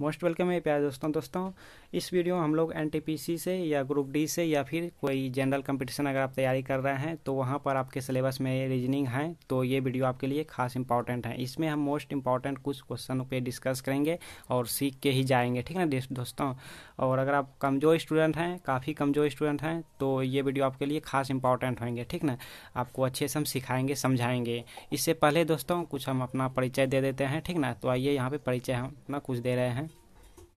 most welcome है प्यार दोस्तों दोस्तों इस वीडियो में हम लोग एन से या ग्रुप डी से या फिर कोई जनरल कंपटीशन अगर आप तैयारी कर रहे हैं तो वहाँ पर आपके सिलेबस में रीजनिंग है तो ये वीडियो आपके लिए खास इंपॉर्टेंट है इसमें हम मोस्ट इंपॉर्टेंट कुछ क्वेश्चन पे डिस्कस करेंगे और सीख के ही जाएंगे ठीक है दोस्तों और अगर आप कमज़ोर स्टूडेंट हैं काफ़ी कमज़ोर स्टूडेंट हैं तो ये वीडियो आपके लिए खास इंपॉर्टेंट होंगे ठीक ना आपको अच्छे से हम सिखाएंगे समझाएंगे इससे पहले दोस्तों कुछ हम अपना परिचय दे देते हैं ठीक ना तो आइए यहाँ पर परिचय हम अपना कुछ दे रहे हैं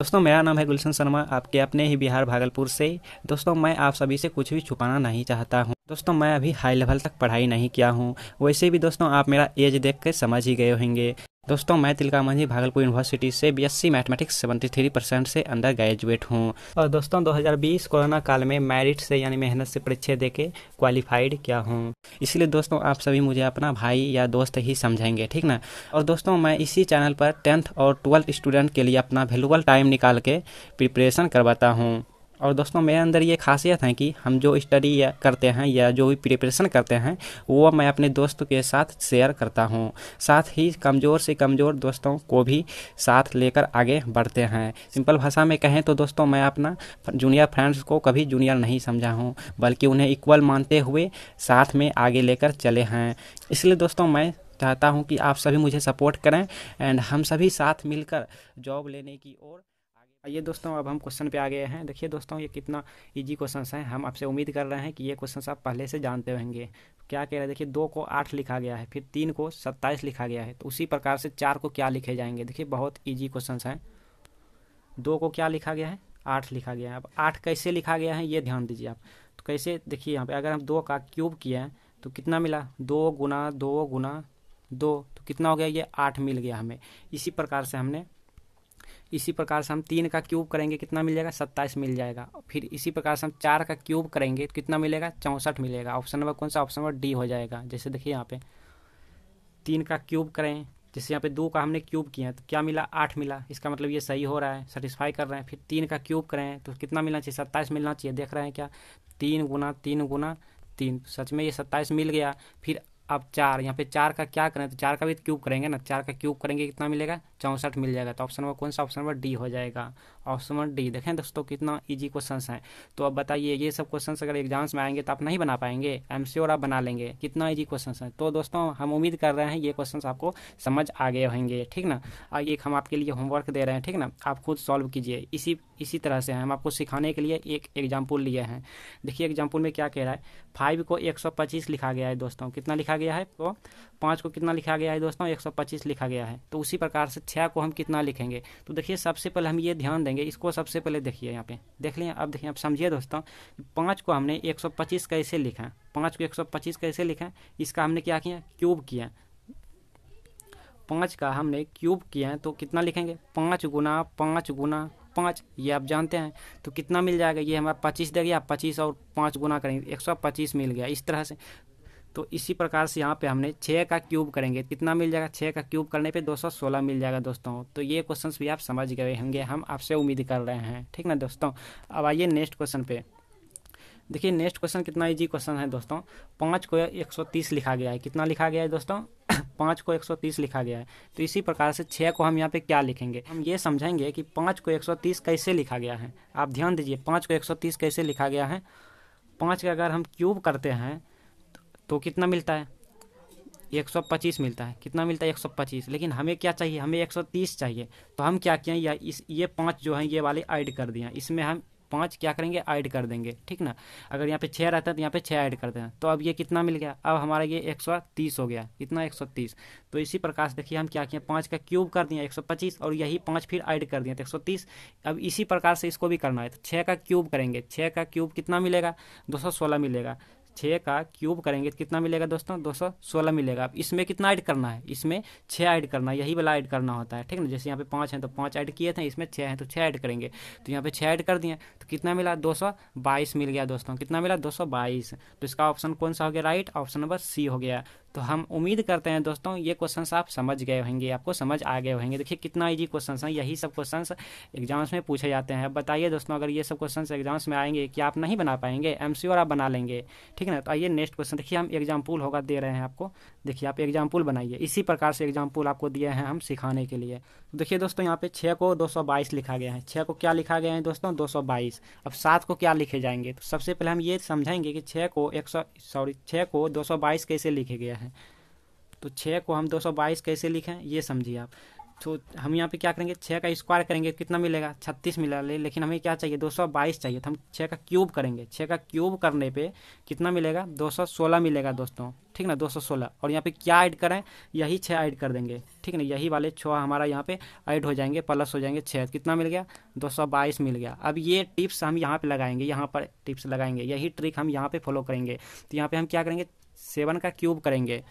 दोस्तों मेरा नाम है गुलशन शर्मा आपके अपने ही बिहार भागलपुर से दोस्तों मैं आप सभी से कुछ भी छुपाना नहीं चाहता हूँ दोस्तों मैं अभी हाई लेवल तक पढ़ाई नहीं किया हूँ वैसे भी दोस्तों आप मेरा एज देख कर समझ ही गए होंगे दोस्तों मैं तिलका मंझी भागलपुर यूनिवर्सिटी से BSc mathematics seventy three percent से अंदर ग्रेजुएट हूँ और दोस्तों 2020 कोरोना काल में मेरिट से यानी मेहनत से परीक्षा दे के क्वालिफाइड क्या हूँ इसलिए दोस्तों आप सभी मुझे अपना भाई या दोस्त ही समझेंगे ठीक ना और दोस्तों मैं इसी चैनल पर टेंथ और ट्वेल्थ स्टूडेंट के लिए अपना वेलुबल टाइम निकाल के प्रिपरेशन करवाता हूँ और दोस्तों मेरे अंदर ये खासियत है कि हम जो स्टडी करते हैं या जो भी प्रिपरेशन करते हैं वो मैं अपने दोस्तों के साथ शेयर करता हूँ साथ ही कमज़ोर से कमज़ोर दोस्तों को भी साथ लेकर आगे बढ़ते हैं सिंपल भाषा में कहें तो दोस्तों मैं अपना जूनियर फ्रेंड्स को कभी जूनियर नहीं समझा हूँ बल्कि उन्हें इक्वल मानते हुए साथ में आगे लेकर चले हैं इसलिए दोस्तों मैं चाहता हूँ कि आप सभी मुझे सपोर्ट करें एंड हम सभी साथ मिलकर जॉब लेने की ओर आइए दोस्तों अब हम क्वेश्चन पे आ गए हैं देखिए दोस्तों ये कितना इजी क्वेश्चन है हम आपसे उम्मीद कर रहे हैं कि ये क्वेश्चन आप पहले से जानते होंगे क्या कह रहे हैं देखिए दो को आठ लिखा गया है फिर तीन को सत्ताईस लिखा गया है तो उसी प्रकार से चार को क्या लिखे जाएंगे देखिए बहुत ईजी क्वेश्चन हैं दो को क्या लिखा गया है आठ लिखा गया है अब आठ कैसे लिखा गया है ये ध्यान दीजिए आप तो कैसे देखिए यहाँ पर अगर हम दो का क्यूब किया है तो कितना मिला दो गुना दो गुना दो तो कितना हो गया ये आठ मिल गया हमें इसी प्रकार से हमने इसी प्रकार से हम तीन का क्यूब करेंगे कितना मिल जाएगा सत्ताईस मिल जाएगा फिर इसी प्रकार से हम चार का क्यूब करेंगे तो कितना मिलेगा चौंसठ मिलेगा ऑप्शन नंबर कौन सा ऑप्शन नंबर डी हो जाएगा जैसे देखिए यहाँ पे तीन का क्यूब करें जैसे यहाँ पे दो का हमने क्यूब किया तो क्या मिला आठ मिला इसका मतलब ये सही हो रहा है सेटिस्फाई कर रहे हैं फिर तीन का क्यूब करें तो कितना मिलना चाहिए सत्ताईस मिलना चाहिए देख रहे हैं क्या तीन गुना तीन गुना तीन सच में ये सत्ताईस मिल गया फिर अब चार यहाँ पे चार का क्या करें तो चार का भी क्यूब तो करेंगे ना चार का क्यूब करेंगे कितना मिलेगा चौंसठ मिल जाएगा तो ऑप्शन नंबर कौन सा ऑप्शन नंबर डी हो जाएगा ऑप्शन डी देखें दोस्तों कितना ईजी क्वेश्चन हैं तो अब बताइए ये सब क्वेश्चन अगर एग्जाम्स में आएंगे तो आप नहीं बना पाएंगे आई एम श्योर आप बना लेंगे कितना ईजी क्वेश्चन हैं तो दोस्तों हम उम्मीद कर रहे हैं ये क्वेश्चन आपको समझ आ गए होंगे ठीक ना और एक हम आपके लिए होमवर्क दे रहे हैं ठीक ना आप खुद सॉल्व कीजिए इसी इसी तरह से हम आपको सिखाने के लिए एक एग्जाम्पल लिए हैं देखिए एग्जाम्पल में क्या कह रहा है फाइव को एक सौ पच्चीस लिखा गया है दोस्तों कितना लिखा गया है तो पाँच को कितना लिखा गया है दोस्तों एक सौ पच्चीस लिखा गया है तो उसी प्रकार से छः को हम कितना लिखेंगे तो देखिए सबसे पहले हम ये ध्यान देंगे करेंगे इसको सबसे पहले देखिए यहाँ पे देख लिया अब देखिए आप समझिए दोस्तों पाँच को हमने 125 कैसे लिखा है पाँच को 125 कैसे लिखा है इसका हमने क्या किया क्यूब किया पाँच का हमने क्यूब किया है तो कितना लिखेंगे पाँच गुना पाँच गुना पाँच ये आप जानते हैं तो कितना मिल जाएगा ये हमारा पच्चीस दे गया पच्चीस और पाँच गुना करेंगे एक सौ पच्चीस मिल गया इस तरह से तो इसी प्रकार से यहाँ पे हमने छः का क्यूब करेंगे कितना मिल जाएगा छः का क्यूब करने पे 216 मिल जाएगा दोस्तों तो ये क्वेश्चन भी आप समझ गए होंगे हम आपसे उम्मीद कर रहे हैं ठीक ना दोस्तों अब आइए नेक्स्ट क्वेश्चन पे देखिए नेक्स्ट क्वेश्चन कितना इजी क्वेश्चन है दोस्तों पाँच को तीस लिखा गया है कितना लिखा गया है दोस्तों पाँच को तीस लिखा गया है तो इसी प्रकार से छः को हम यहाँ पे क्या लिखेंगे हम ये समझेंगे कि पाँच को तीस कैसे लिखा गया है आप ध्यान दीजिए पाँच को तीस कैसे लिखा गया है पाँच का अगर हम क्यूब करते हैं तो कितना मिलता है 125 मिलता है कितना मिलता है 125 लेकिन हमें क्या चाहिए हमें 130 चाहिए तो हम क्या किए या इस ये पाँच जो हैं ये वाले ऐड कर दिए इसमें हम पाँच क्या करेंगे ऐड कर देंगे ठीक ना अगर यहाँ पे छः रहता है तो यहाँ पे छः ऐड कर देना तो अब ये कितना मिल गया अब हमारा ये एक सौ तीस हो गया कितना एक सौ तीस तो इसी प्रकार से देखिए हम क्या किए पाँच का क्यूब कर दिया एक सौ पच्चीस और यही पाँच फिर ऐड कर दिया तो एक सौ तीस अब इसी प्रकार से इसको भी करना है तो छः का क्यूब करेंगे छः का क्यूब कितना मिलेगा दो सौ सोलह मिलेगा छः का क्यूब करेंगे तो कितना मिलेगा दोस्तों दो सौ सोलह मिलेगा अब इसमें कितना ऐड करना है इसमें छः ऐड करना है यही वाला ऐड करना होता है ठीक ना जैसे यहाँ पे पाँच हैं तो पाँच ऐड किए थे इसमें छः हैं तो छः ऐड करेंगे तो यहाँ पे छः ऐड कर दिए तो कितना मिला दो सौ बाईस मिल गया दोस्तों कितना मिला दो सौ बाईस तो इसका ऑप्शन कौन सा हो गया राइट ऑप्शन नंबर सी हो गया तो हम उम्मीद करते हैं दोस्तों ये क्वेश्चंस आप समझ गए होंगे आपको समझ आ गए होंगे देखिए कितना इजी क्वेश्चंस हैं यही सब क्वेश्चंस एग्जाम्स में पूछे जाते हैं बताइए दोस्तों अगर ये सब क्वेश्चंस एग्जाम्स में आएंगे कि आप नहीं बना पाएंगे एम आप बना लेंगे ठीक है ना तो आइए नेक्स्ट क्वेश्चन देखिए हम एग्जाम्पल होगा दे रहे हैं आपको देखिए आप एग्जाम्पल बनाइए इसी प्रकार से एग्जाम्पल आपको दिए हैं हम सिखाने के लिए तो देखिए दोस्तों यहाँ पे छः को दो लिखा गया है छः को क्या लिखा गया है दोस्तों दो अब सात को क्या लिखे जाएंगे तो सबसे पहले हम ये समझाएंगे कि छः को एक सौ सॉरी छः को दो कैसे लिखे गया है तो छः को हम 222 कैसे लिखें ये समझिए आप तो हम यहाँ पे क्या करेंगे छः का स्क्वायर करेंगे कितना मिलेगा छत्तीस मिला ले, लेकिन हमें क्या चाहिए दो सौ बाईस चाहिए तो हम छः का क्यूब करेंगे छः का क्यूब करने पे कितना मिलेगा दो सौ सोलह मिलेगा दोस्तों ठीक ना दो सौ सोलह और यहाँ पे क्या ऐड करें यही छः ऐड कर देंगे ठीक ना यही वाले छः हमारा यहाँ पे ऐड हो जाएंगे प्लस हो जाएंगे छः कितना मिल गया दो सौ बाईस मिल गया अब ये टिप्स हम यहाँ पर लगाएंगे यहाँ पर टिप्स लगाएंगे यही ट्रिक हम यहाँ पर फॉलो करेंगे तो यहाँ पर हम क्या करेंगे सेवन का क्यूब करेंगे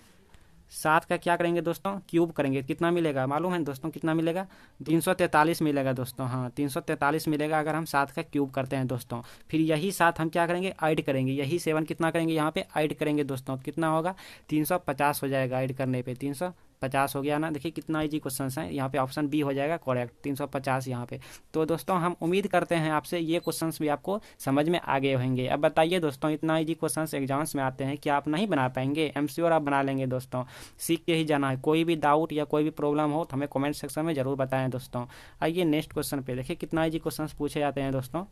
सात का क्या करेंगे दोस्तों क्यूब करेंगे कितना मिलेगा मालूम है दोस्तों कितना मिलेगा तीन सौ तैंतालीस मिलेगा दोस्तों हाँ तीन सौ तैंतालीस मिलेगा अगर हम सात का क्यूब करते हैं दोस्तों फिर यही सात हम क्या करेंगे ऐड करेंगे यही सेवन कितना करेंगे यहाँ पे ऐड करेंगे दोस्तों कितना होगा तीन सौ पचास हो जाएगा ऐड करने पर तीन सौ पचास हो गया ना देखिए कितना इजी क्वेश्चन है यहाँ पे ऑप्शन बी हो जाएगा करेक्ट तीन सौ पचास यहाँ पे तो दोस्तों हम उम्मीद करते हैं आपसे ये क्वेश्चन भी आपको समझ में आगे होंगे अब बताइए दोस्तों इतना इजी क्वेश्चन एग्जाम्स में आते हैं कि आप नहीं बना पाएंगे एम आप बना लेंगे दोस्तों सीख के ही जाना है कोई भी डाउट या कोई भी प्रॉब्लम हो तो हमें कॉमेंट सेक्शन में ज़रूर बताएं दोस्तों आइए नेक्स्ट क्वेश्चन पे देखिए कितना इजी क्वेश्चन पूछे जाते हैं दोस्तों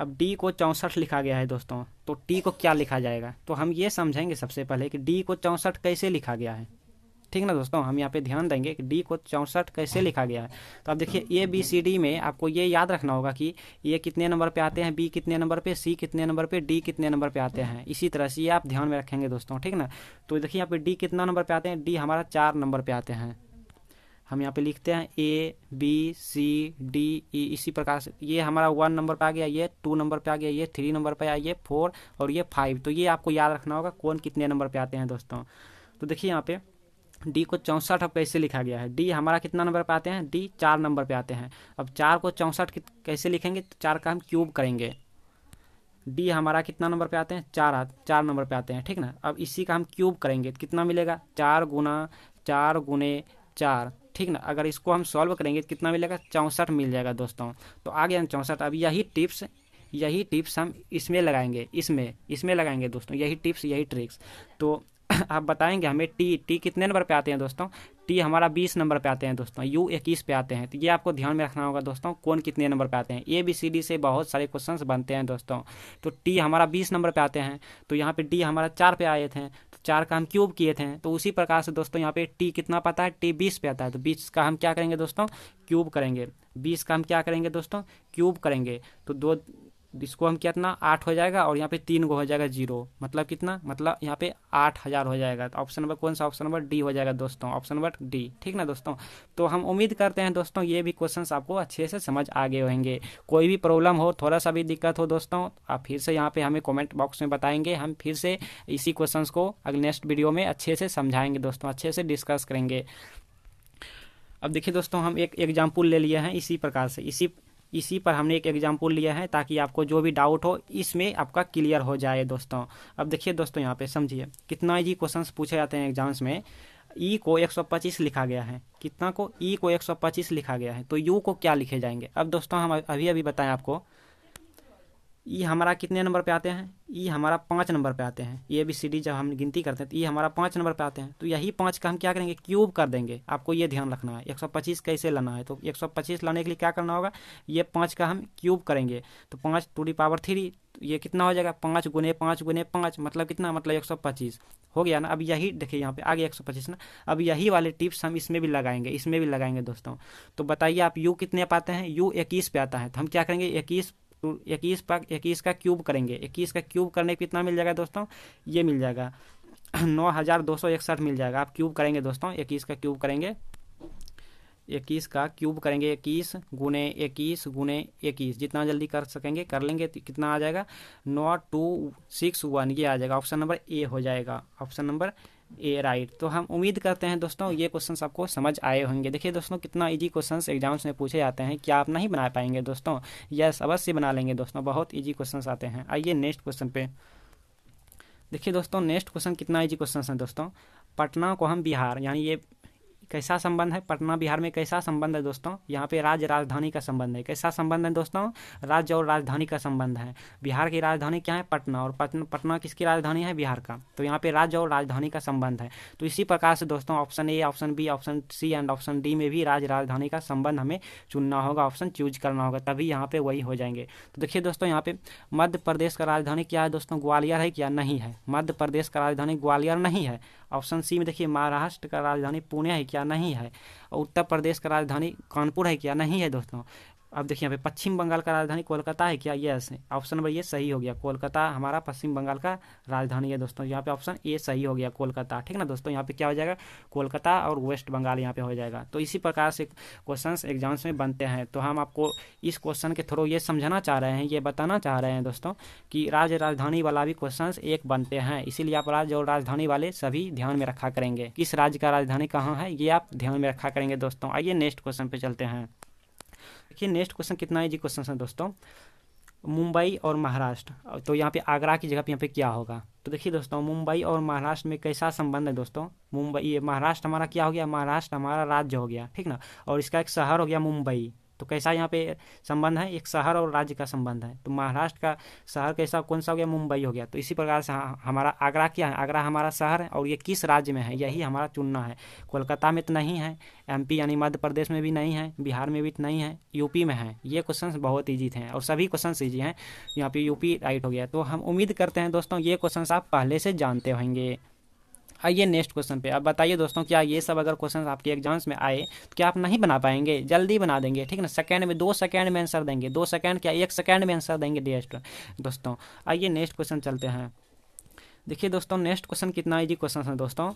अब डी को चौंसठ लिखा गया है दोस्तों तो टी को क्या लिखा जाएगा तो हम ये समझेंगे सबसे पहले कि डी को चौंसठ कैसे लिखा गया है ठीक ना दोस्तों हम यहाँ पे ध्यान देंगे कि डी को चौंसठ कैसे लिखा गया है तो आप देखिए ए बी सी डी में आपको ये याद रखना होगा कि ए कितने नंबर पे आते हैं बी कितने नंबर पे सी कितने नंबर पे डी कितने नंबर पे आते हैं इसी तरह से ये आप ध्यान में रखेंगे दोस्तों ठीक ना तो देखिए यहाँ पे डी कितना नंबर पे आते हैं डी हमारा चार नंबर पे आते हैं हम यहाँ पे लिखते हैं A B C D E इसी प्रकार से ये हमारा वन नंबर पे आ गया ये टू नंबर पे आ गया ये थ्री नंबर पे आ ये फोर और ये फाइव तो ये आपको याद रखना होगा कौन कितने नंबर पे आते हैं दोस्तों तो देखिए यहाँ पे डी को चौंसठ अब कैसे लिखा गया है डी हमारा कितना नंबर पर आते हैं डी चार नंबर पे आते हैं अब चार को चौंसठ कैसे लिखेंगे तो चार का हम क्यूब करेंगे डी हमारा कितना नंबर पे आते हैं चार चार नंबर पे आते हैं ठीक ना अब इसी का हम क्यूब करेंगे तो कितना मिलेगा चार गुना चार गुने चार ठीक ना अगर इसको हम सॉल्व करेंगे तो कितना मिलेगा चौंसठ मिल जाएगा दोस्तों तो आ गया चौंसठ अब यही टिप्स यही टिप्स हम इसमें लगाएंगे इसमें इसमें लगाएंगे दोस्तों यही टिप्स यही ट्रिक्स तो आप बताएंगे हमें टी टी कितने नंबर पे आते हैं दोस्तों टी हमारा बीस नंबर पे आते हैं दोस्तों यू इक्कीस पे आते हैं तो ये आपको ध्यान में रखना होगा दोस्तों कौन कितने नंबर पे आते हैं ए बी सी डी से बहुत सारे क्वेश्चंस बनते हैं दोस्तों तो टी हमारा बीस नंबर पे आते हैं तो यहाँ पे डी हमारा चार पे आए थे तो चार का हम क्यूब किए थे तो उसी प्रकार से दोस्तों यहाँ पे टी कितना पता है टी बीस पे आता है तो बीस का हम क्या करेंगे दोस्तों क्यूब करेंगे बीस का हम क्या करेंगे दोस्तों क्यूब करेंगे तो दो इसको हम कितना आठ हो जाएगा और यहाँ पे तीन गो हो जाएगा जीरो मतलब कितना मतलब यहाँ पे आठ हज़ार हो जाएगा तो ऑप्शन नंबर कौन सा ऑप्शन नंबर डी हो जाएगा दोस्तों ऑप्शन नंबर डी ठीक ना दोस्तों तो हम उम्मीद करते हैं दोस्तों ये भी क्वेश्चन आपको अच्छे से समझ आ गए होंगे कोई भी प्रॉब्लम हो थोड़ा सा भी दिक्कत हो दोस्तों आप फिर से यहाँ पर हमें कॉमेंट बॉक्स में बताएंगे हम फिर से इसी क्वेश्चन को अगले नेक्स्ट वीडियो में अच्छे से समझाएंगे दोस्तों अच्छे से डिस्कस करेंगे अब देखिए दोस्तों हम एक एग्जाम्पल ले लिए हैं इसी प्रकार से इसी इसी पर हमने एक एग्जाम्पल लिया है ताकि आपको जो भी डाउट हो इसमें आपका क्लियर हो जाए दोस्तों अब देखिए दोस्तों यहाँ पे समझिए कितना इजी e क्वेश्चंस पूछे जाते हैं एग्जाम्स में ई e को 125 लिखा गया है कितना को ई e को 125 लिखा गया है तो यू को क्या लिखे जाएंगे अब दोस्तों हम अभी अभी बताएं आपको ई हमारा कितने नंबर पे आते हैं ई हमारा पाँच नंबर पे आते हैं ये भी सीडी जब हम गिनती करते हैं तो ई हमारा पाँच नंबर पे आते हैं तो यही पाँच का हम क्या करेंगे क्यूब कर देंगे आपको ये ध्यान रखना है 125 कैसे लाना है तो 125 लाने के लिए क्या करना होगा ये पाँच का हम क्यूब करेंगे तो पाँच टू डी पावर थ्री तो ये कितना हो जाएगा पाँच गुने पाँच गुने पाँच मतलब कितना मतलब एक सौ पच्चीस हो गया ना अब यही देखिए यहाँ पे आगे एक सौ पच्चीस ना अब यही वाले टिप्स हम इसमें भी लगाएंगे इसमें भी लगाएंगे दोस्तों तो बताइए आप यू कितने पाते हैं यू इक्कीस पे आता है तो हम क्या करेंगे इक्कीस तो इक्कीस पर इक्कीस का क्यूब करेंगे इक्कीस का क्यूब करने पर कितना मिल जाएगा दोस्तों ये मिल जाएगा नौ हज़ार दो सौ इकसठ मिल जाएगा आप क्यूब करेंगे दोस्तों इक्कीस का क्यूब करेंगे इक्कीस का क्यूब करेंगे इक्कीस गुने इक्कीस गुने इक्कीस जितना जल्दी कर सकेंगे कर लेंगे तो कितना आ जाएगा नौ टू सिक्स वन ये आ जाएगा ऑप्शन नंबर ए हो जाएगा ऑप्शन नंबर ए राइट तो हम उम्मीद करते हैं दोस्तों ये क्वेश्चन आपको समझ आए होंगे देखिए दोस्तों कितना इजी क्वेश्चन एग्जाम्स में पूछे जाते हैं क्या आप नहीं बना पाएंगे दोस्तों यस अवश्य बना लेंगे दोस्तों बहुत ईजी क्वेश्चन आते हैं आइए नेक्स्ट क्वेश्चन पे देखिए दोस्तों नेक्स्ट क्वेश्चन कितना इजी क्वेश्चन है दोस्तों पटना को हम बिहार यानी ये कैसा संबंध है पटना बिहार में कैसा संबंध है दोस्तों यहाँ पे राज्य राजधानी का संबंध है कैसा संबंध है दोस्तों राज्य और राजधानी का संबंध है बिहार की राजधानी क्या है पटना और पटना पटना किसकी राजधानी है बिहार का तो यहाँ पे राज्य और राजधानी का संबंध है तो इसी प्रकार से दोस्तों option A option B option C and option D में भी राज्य राजधानी का संबंध हमें चुनना होगा ऑप्शन चूज करना होगा तभी यहाँ पे वही हो जाएंगे तो देखिए दोस्तों यहाँ पे मध्य प्रदेश का राजधानी क्या है दोस्तों ग्वालियर है क्या नहीं है मध्य प्रदेश का राजधानी ग्वालियर नहीं है ऑप्शन सी में देखिए महाराष्ट्र का राजधानी पुणे है क्या नहीं है और उत्तर प्रदेश का राजधानी कानपुर है क्या नहीं है दोस्तों अब देखिए यहाँ पे पश्चिम बंगाल का राजधानी कोलकाता है क्या यस ऑप्शन नंबर ये सही हो गया कोलकाता हमारा पश्चिम बंगाल का राजधानी है दोस्तों यहाँ पे ऑप्शन ए सही हो गया कोलकाता ठीक ना दोस्तों यहाँ पे क्या हो जाएगा कोलकाता और वेस्ट बंगाल यहाँ पे हो जाएगा तो इसी प्रकार से क्वेश्चन एग्जाम्स में बनते हैं तो हम आपको इस क्वेश्चन के थ्रू ये समझाना चाह रहे हैं ये बताना चाह रहे हैं दोस्तों कि राज्य राजधानी वाला भी क्वेश्चन एक बनते हैं इसीलिए आप राज्य और राजधानी वाले सभी ध्यान में रखा करेंगे किस राज्य का राजधानी कहाँ है ये आप ध्यान में रखा करेंगे दोस्तों आइए नेक्स्ट क्वेश्चन पे चलते हैं देखिए नेक्स्ट क्वेश्चन कितना इजी क्वेश्चन है दोस्तों मुंबई और महाराष्ट्र तो यहाँ पे आगरा की जगह पे यहाँ पे क्या होगा तो देखिए दोस्तों मुंबई और महाराष्ट्र में कैसा संबंध है दोस्तों मुंबई महाराष्ट्र हमारा क्या हो गया महाराष्ट्र हमारा राज्य हो गया ठीक ना और इसका एक शहर हो गया मुंबई तो कैसा यहाँ पे संबंध है एक शहर और राज्य का संबंध है तो महाराष्ट्र का शहर कैसा कौन सा हो गया मुंबई हो गया तो इसी प्रकार से हाँ, हमारा आगरा क्या है आगरा हमारा शहर है और ये किस राज्य में है यही हमारा चुनना है कोलकाता में तो नहीं है एमपी यानी मध्य प्रदेश में भी नहीं है बिहार में भी तो नहीं है यूपी में है ये क्वेश्चन बहुत ईजी थे और सभी क्वेश्चन ईजी हैं यहाँ पे यूपी राइट हो गया तो हम उम्मीद करते हैं दोस्तों ये क्वेश्चन आप पहले से जानते होंगे आइए नेक्स्ट क्वेश्चन पे अब बताइए दोस्तों क्या ये सब अगर क्वेश्चन आपके एग्जाम्स में आए तो क्या आप नहीं बना पाएंगे जल्दी बना देंगे ठीक है ना सेकेंड में दो सेकेंड में आंसर देंगे दो सेकेंड क्या एक सेकेंड में आंसर देंगे डी दोस्तों आइए नेक्स्ट क्वेश्चन चलते हैं देखिए दोस्तों नेक्स्ट क्वेश्चन कितना ईजी क्वेश्चन है दोस्तों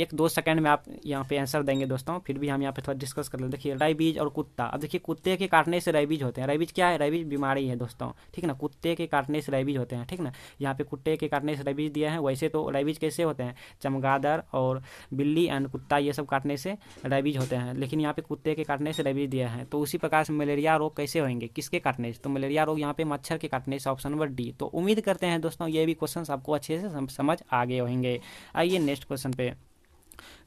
एक दो सेकंड में आप यहाँ पे आंसर देंगे दोस्तों फिर भी हम यहाँ पे थोड़ा डिस्कस कर लेते देखिए राइबीज और कुत्ता अब देखिए कुत्ते के काटने से राइबीज होते हैं राइबीज क्या है राइबीज बीमारी है दोस्तों ठीक ना कुत्ते के काटने से राइबीज होते हैं ठीक ना यहाँ पे कुत्ते के काटने से राइबीज दिया है वैसे तो राइबीज कैसे होते हैं चमगादर और बिल्ली एंड कुत्ता ये सब काटने से राइबीज होते हैं लेकिन यहाँ पे कुत्ते के काटने से राइबीज दिया है तो उसी प्रकार से मलेरिया रोग कैसे होंगे किसके काटने से तो मलेरिया रोग यहाँ पे मच्छर के काटने से ऑप्शन नंबर डी तो उम्मीद करते हैं दोस्तों ये भी क्वेश्चन आपको अच्छे से समझ आगे होंगे आइए नेक्स्ट क्वेश्चन पे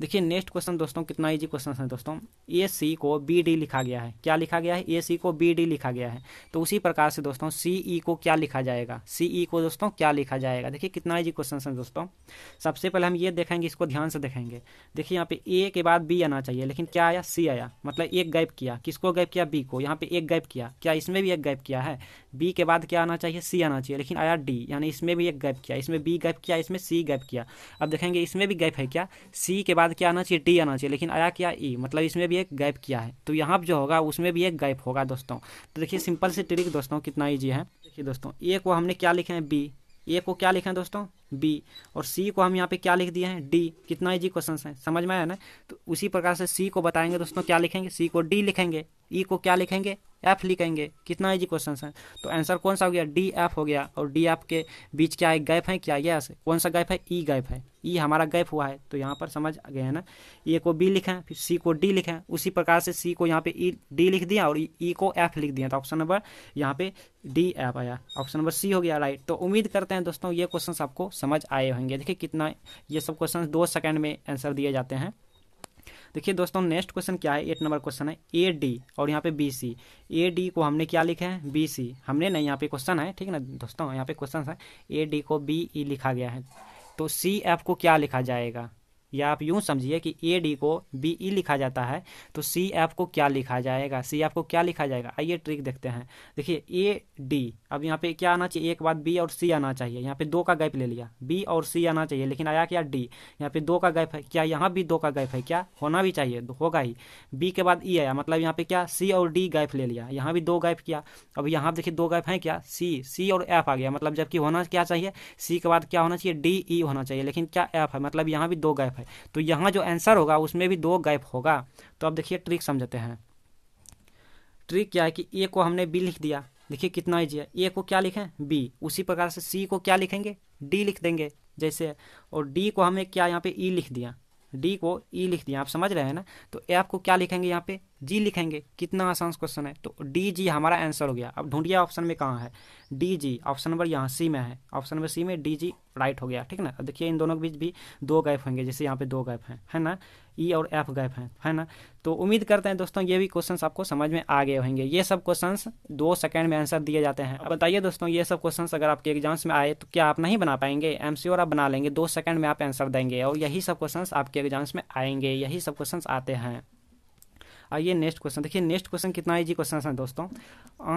देखिए नेक्स्ट क्वेश्चन दोस्तों कितना इजी क्वेश्चन है दोस्तों ए सी को बी डी लिखा गया है क्या लिखा गया है ए सी को बी डी लिखा गया है तो उसी प्रकार से दोस्तों सी ई e को क्या लिखा जाएगा सी ई e को दोस्तों क्या लिखा जाएगा देखिए कितना इजी क्वेश्चन है दोस्तों सबसे पहले हम ये देखेंगे इसको ध्यान से देखेंगे देखिए यहाँ पे ए के बाद बी आना चाहिए लेकिन क्या आया सी आया मतलब एक गैप किया किसको गैप किया बी को यहाँ पे एक गैप किया क्या इसमें भी एक गैप किया है बी के बाद क्या आना चाहिए सी आना चाहिए लेकिन आया डी यानी इसमें भी एक गैप किया इसमें बी गैप किया इसमें सी गैप किया अब देखेंगे इसमें भी गैप है क्या सी सी के बाद क्या आना चाहिए डी आना चाहिए लेकिन आया क्या ई मतलब इसमें भी एक गैप किया है तो यहाँ जो होगा उसमें भी एक गैप होगा दोस्तों तो देखिए सिंपल से ट्रिक दोस्तों कितना ईजी है देखिए दोस्तों ए को हमने क्या लिखे हैं बी ए को क्या लिखे हैं दोस्तों बी और सी को हम यहाँ पे क्या लिख दिए हैं डी कितना ईजी क्वेश्चन है समझ में आया ना तो उसी प्रकार से सी को बताएंगे दोस्तों क्या लिखेंगे सी को डी लिखेंगे ई e को क्या लिखेंगे एफ लिखेंगे कितना इजी क्वेश्चन है तो आंसर कौन सा हो गया डी एफ हो गया और डी एफ के बीच क्या है गैप है क्या यस कौन सा गैप है ई e गैप है ई e हमारा गैप हुआ है तो यहाँ पर समझ आ गया है ना ए e को बी लिखें फिर सी को डी लिखें उसी प्रकार से सी को यहाँ पे ई डी लिख दिया और ई को एफ लिख दिया तो ऑप्शन नंबर यहाँ पे डी एफ आया ऑप्शन नंबर सी हो गया राइट तो उम्मीद करते हैं दोस्तों ये क्वेश्चन आपको समझ आए होंगे देखिए कितना ये सब क्वेश्चन दो सेकेंड में आंसर दिए जाते हैं देखिए दोस्तों नेक्स्ट क्वेश्चन क्या है एट नंबर क्वेश्चन है ए डी और यहाँ पे बी सी ए डी को हमने क्या लिखा है बी सी हमने ना यहाँ पे क्वेश्चन है ठीक है ना दोस्तों यहाँ पे क्वेश्चन है ए डी को बी ई e लिखा गया है तो सी एफ को क्या लिखा जाएगा या आप यूं समझिए कि ए डी को बी ई e लिखा जाता है तो सी एफ को क्या लिखा जाएगा सी एफ को क्या लिखा जाएगा आइए ट्रिक देखते हैं देखिए ए डी अब यहाँ पे क्या आना चाहिए एक बात बी और सी आना चाहिए यहाँ पे दो का गैप ले लिया बी और सी आना चाहिए लेकिन आया क्या डी यहाँ पे दो का गैप है क्या यहाँ भी दो का गैप है क्या होना भी चाहिए तो होगा ही बी के बाद ई e आया मतलब यहाँ पे क्या सी और डी गैप ले लिया यहाँ भी दो गैप किया अब यहाँ देखिए दो गैप है क्या सी सी और एफ आ गया मतलब जबकि होना क्या चाहिए सी के बाद क्या होना चाहिए डी ई e होना चाहिए लेकिन क्या एफ है मतलब यहाँ भी दो गैप गैप है तो यहाँ जो आंसर होगा उसमें भी दो गैप होगा तो अब देखिए ट्रिक समझते हैं ट्रिक क्या है कि ए को हमने बी लिख दिया देखिए कितना ईजी है ए को क्या लिखें बी उसी प्रकार से सी को क्या लिखेंगे डी लिख देंगे जैसे और डी को हमने क्या यहाँ पे ई e लिख दिया डी को ई e लिख दिया आप समझ रहे हैं ना तो एफ को क्या लिखेंगे यहाँ पे जी लिखेंगे कितना आसान क्वेश्चन है तो डी जी हमारा आंसर हो गया अब ढूंढिए ऑप्शन में कहाँ है डी जी ऑप्शन नंबर यहाँ सी में है ऑप्शन नंबर सी में डी जी राइट हो गया ठीक ना अब देखिए इन दोनों के बीच भी दो गैप होंगे जैसे यहाँ पे दो गैप हैं है ना ई e और एफ गैप हैं है ना तो उम्मीद करते हैं दोस्तों ये भी क्वेश्चन आपको समझ में आ गए होंगे ये सब क्वेश्चन दो सेकेंड में आंसर दिए जाते हैं अब बताइए दोस्तों ये सब क्वेश्चन अगर आपके एग्जाम्स में आए तो क्या आप नहीं बना पाएंगे एम सी आप बना लेंगे दो सेकेंड में आप आंसर देंगे और यही सब क्वेश्चन आपके एग्जाम्स में आएंगे यही सब क्वेश्चन आते हैं आइए नेक्स्ट क्वेश्चन देखिए नेक्स्ट क्वेश्चन कितना ईजी क्वेश्चन है दोस्तों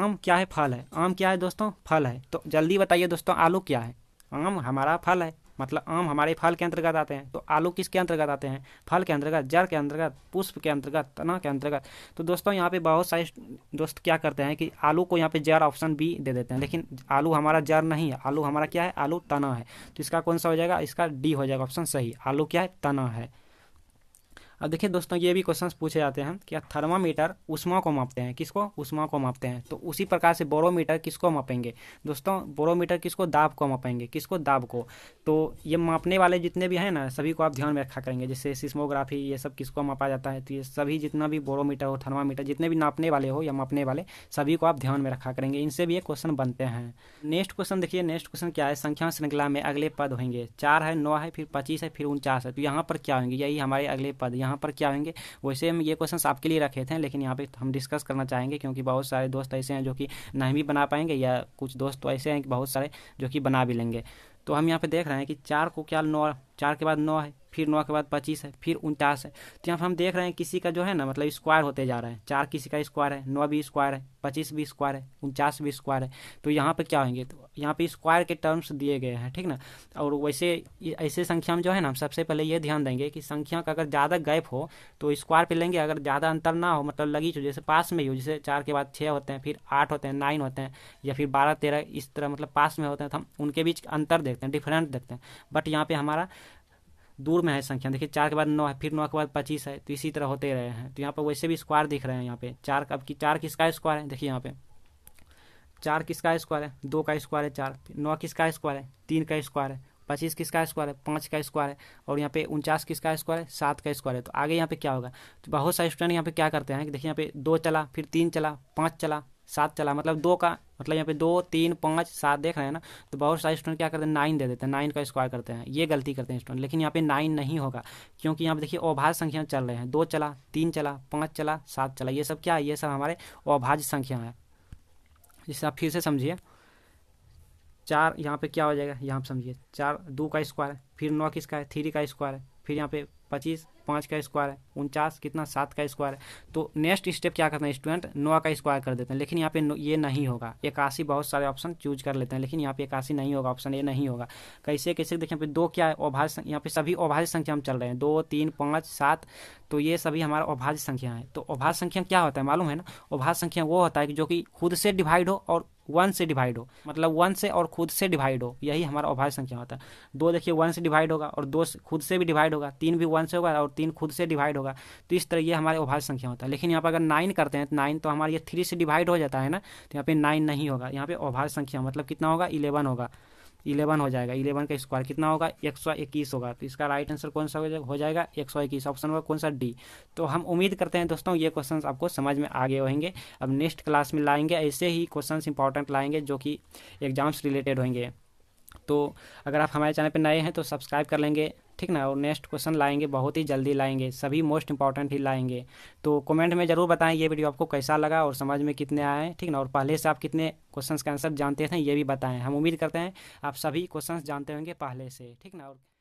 आम क्या है फल है आम क्या है दोस्तों फल है तो जल्दी बताइए दोस्तों आलू क्या है आम हमारा फल है मतलब आम हमारे फल के अंतर्गत आते हैं तो आलू किसके अंतर्गत आते हैं फल के अंतर्गत जड़ के अंतर्गत पुष्प के अंतर्गत तना के अंतर्गत तो दोस्तों यहाँ पे बहुत सारे दोस्त क्या करते हैं कि आलू को यहाँ पे जड़ ऑप्शन बी दे देते हैं लेकिन आलू हमारा जड़ नहीं है आलू हमारा क्या है आलू तना है तो इसका कौन सा हो जाएगा इसका डी हो जाएगा ऑप्शन सही आलू क्या है तना है अब देखिए दोस्तों ये भी क्वेश्चंस पूछे जाते हैं कि थर्मामीटर उष्मा को मापते हैं किसको उष्मा को मापते हैं तो उसी प्रकार से बोरोमीटर किसको मापेंगे दोस्तों बोरोमीटर किसको दाब को मापेंगे किसको दाब को तो ये मापने वाले जितने भी हैं ना सभी को आप ध्यान में रखा करेंगे जैसे सिस्मोग्राफी ये सब किसको मापा जाता है तो ये सभी जितना भी बोरोमीटर हो थर्मामीटर जितने भी नापने वाले हो या मापने वाले सभी को आप ध्यान में रखा करेंगे इनसे भी ये क्वेश्चन बनते हैं नेक्स्ट क्वेश्चन देखिए नेक्स्ट क्वेश्चन क्या है संख्या श्रृंखला में अगले पद होंगे चार है नौ है फिर पच्चीस है फिर उनचास है तो यहाँ पर क्या होंगे यही हमारे अगले पद यहाँ यहाँ पर क्या होंगे वैसे हम ये क्वेश्चन आपके लिए रखे थे लेकिन यहाँ पर हम डिस्कस करना चाहेंगे क्योंकि बहुत सारे दोस्त ऐसे हैं जो कि नहीं भी बना पाएंगे या कुछ दोस्त तो ऐसे हैं कि बहुत सारे जो कि बना भी लेंगे तो हम यहाँ पे देख रहे हैं कि चार को क्या नौ चार के बाद नौ है फिर नौ के बाद पच्चीस है फिर उनचास है तो यहाँ पर हम देख रहे हैं किसी का जो है ना मतलब स्क्वायर होते जा रहा है चार किसी का स्क्वायर है नौ भी स्क्वायर है पच्चीस भी स्क्वायर है उनचास भी स्क्वायर है तो यहाँ पर क्या होंगे तो यहाँ पर स्क्वायर के टर्म्स दिए गए हैं ठीक ना और वैसे ऐसे संख्या में जो है ना हम सबसे पहले ये ध्यान देंगे कि संख्या का अगर ज़्यादा गैप हो तो स्क्वायर पर लेंगे अगर ज़्यादा अंतर ना हो मतलब लगी चो तो जैसे पास में ही हो जैसे चार के बाद छः होते हैं फिर आठ होते हैं नाइन होते हैं या फिर बारह तेरह इस तरह मतलब पास में होते हैं तो हम उनके बीच अंतर देखते हैं डिफरेंट देखते हैं बट यहाँ पर हमारा दूर में है संख्या देखिए चार के बाद नौ है फिर नौ के बाद पच्चीस है तो इसी तरह होते रहे हैं तो यहाँ पर वैसे भी स्क्वायर दिख रहे हैं यहाँ पे चार अब की चार किसका स्क्वायर है देखिए यहाँ पे चार किसका स्क्वायर है दो का स्क्वायर है चार नौ किसका स्क्वायर है तीन का स्क्वायर है पच्चीस किसका स्क्वायर है पाँच का स्क्वायर है और यहाँ पे उनचास किसका स्क्वायर है सात का स्क्वायर है तो आगे यहाँ पे क्या होगा तो बहुत सारे स्टूडेंट यहाँ पे क्या करते हैं देखिए यहाँ पे दो चला फिर तीन चला पाँच चला सात चला मतलब दो का मतलब यहाँ पे दो तीन पाँच सात देख रहे हैं ना तो बहुत सारे स्टूडेंट क्या करते हैं नाइन दे देते हैं नाइन का स्क्वायर करते हैं ये गलती करते हैं स्टूडेंट लेकिन यहाँ पे नाइन नहीं होगा क्योंकि यहाँ पे देखिए अभाज्य संख्या चल रहे हैं दो चला तीन चला पाँच चला सात चला ये सब क्या है ये सब हमारे अभाज्य संख्या है जिसे आप फिर से समझिए चार यहाँ पे क्या हो जाएगा यहाँ पर समझिए चार दो का स्क्वायर फिर नौ किसका है थ्री का स्क्वायर है फिर यहाँ पे पच्चीस पाँच का स्क्वायर है उनचास कितना सात का स्क्वायर है तो नेक्स्ट स्टेप क्या करते हैं स्टूडेंट नौ का स्क्वायर कर देते हैं लेकिन यहाँ पे ये नहीं होगा इक्यासी बहुत सारे ऑप्शन चूज कर लेते हैं लेकिन यहाँ पे इक्यासी नहीं होगा ऑप्शन ये नहीं होगा कैसे कैसे देखिए यहाँ पे दो क्या है अभाज्य यहाँ पे सभी अभाज्य संख्या हम चल रहे हैं दो तीन पाँच सात तो ये सभी हमारा अभाज्य संख्या है तो अभाज्य संख्या क्या होता है मालूम है ना अभाज्य संख्या वो होता है जो कि खुद से डिवाइड हो और वन से डिवाइड हो मतलब वन से और खुद से डिवाइड हो यही हमारा अभाज्य संख्या होता है दो देखिए वन से डिवाइड होगा और दो खुद से भी डिवाइड होगा तीन भी वन से होगा और तीन खुद से डिवाइड होगा तो इस तरह ये हमारे अभाज्य संख्या होता है लेकिन यहाँ पर अगर नाइन करते हैं तो नाइन तो हमारे ये थ्री से डिवाइड हो जाता है ना तो यहाँ पे नाइन नहीं होगा यहाँ पे अभाज्य संख्या मतलब कितना होगा इलेवन होगा इलेवन हो जाएगा इलेवन का स्क्वायर कितना होगा एक सौ इक्कीस होगा तो इसका राइट आंसर कौन सा हो जाएगा एक सौ इक्कीस ऑप्शन होगा कौन सा डी तो हम उम्मीद करते हैं दोस्तों ये क्वेश्चन आपको समझ में आगे होंगे अब नेक्स्ट क्लास में लाएंगे ऐसे ही क्वेश्चन इंपॉर्टेंट लाएंगे जो कि एग्जाम्स रिलेटेड होंगे तो अगर आप हमारे चैनल पर नए हैं तो सब्सक्राइब कर लेंगे ठीक ना और नेक्स्ट क्वेश्चन लाएंगे बहुत ही जल्दी लाएंगे सभी मोस्ट इंपॉर्टेंट ही लाएंगे तो कमेंट में ज़रूर बताएं ये वीडियो आपको कैसा लगा और समझ में कितने आए ठीक ना और पहले से आप कितने क्वेश्चंस का आंसर जानते थे ये भी बताएं हम उम्मीद करते हैं आप सभी क्वेश्चंस जानते होंगे पहले से ठीक ना और